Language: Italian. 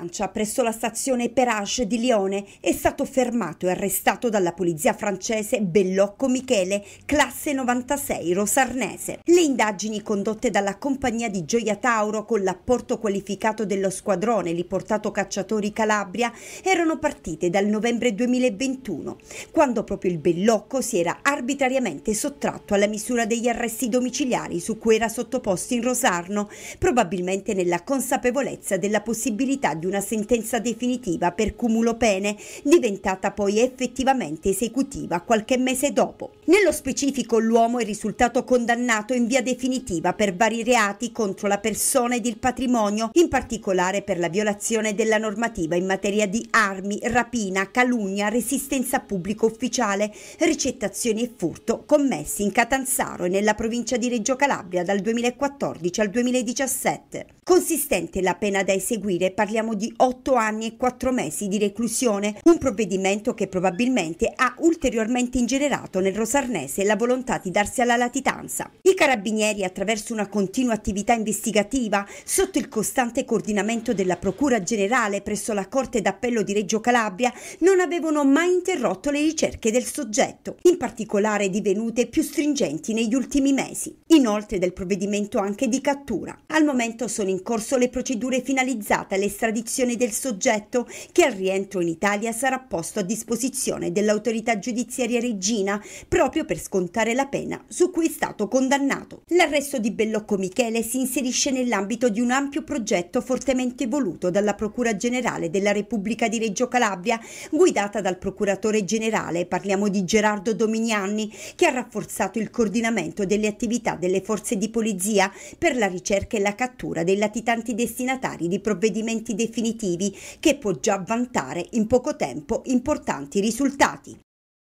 Francia presso la stazione Perage di Lione è stato fermato e arrestato dalla polizia francese Bellocco Michele, classe 96 rosarnese. Le indagini condotte dalla compagnia di Gioia Tauro con l'apporto qualificato dello squadrone riportato cacciatori Calabria erano partite dal novembre 2021, quando proprio il Bellocco si era arbitrariamente sottratto alla misura degli arresti domiciliari su cui era sottoposto in Rosarno, probabilmente nella consapevolezza della possibilità di una sentenza definitiva per cumulo pene, diventata poi effettivamente esecutiva qualche mese dopo. Nello specifico l'uomo è risultato condannato in via definitiva per vari reati contro la persona ed il patrimonio, in particolare per la violazione della normativa in materia di armi, rapina, calunnia, resistenza a pubblico ufficiale, ricettazioni e furto commessi in Catanzaro e nella provincia di Reggio Calabria dal 2014 al 2017. Consistente la pena da eseguire, parliamo di di 8 anni e 4 mesi di reclusione, un provvedimento che probabilmente ha ulteriormente ingenerato nel Rosarnese la volontà di darsi alla latitanza. I carabinieri, attraverso una continua attività investigativa, sotto il costante coordinamento della Procura Generale presso la Corte d'Appello di Reggio Calabria, non avevano mai interrotto le ricerche del soggetto, in particolare divenute più stringenti negli ultimi mesi inoltre del provvedimento anche di cattura. Al momento sono in corso le procedure finalizzate all'estradizione del soggetto che al rientro in Italia sarà posto a disposizione dell'autorità giudiziaria Regina proprio per scontare la pena su cui è stato condannato. L'arresto di Bellocco Michele si inserisce nell'ambito di un ampio progetto fortemente voluto dalla Procura Generale della Repubblica di Reggio Calabria, guidata dal Procuratore Generale, parliamo di Gerardo Dominianni, che ha rafforzato il coordinamento delle attività delle forze di polizia per la ricerca e la cattura dei latitanti destinatari di provvedimenti definitivi che può già vantare in poco tempo importanti risultati.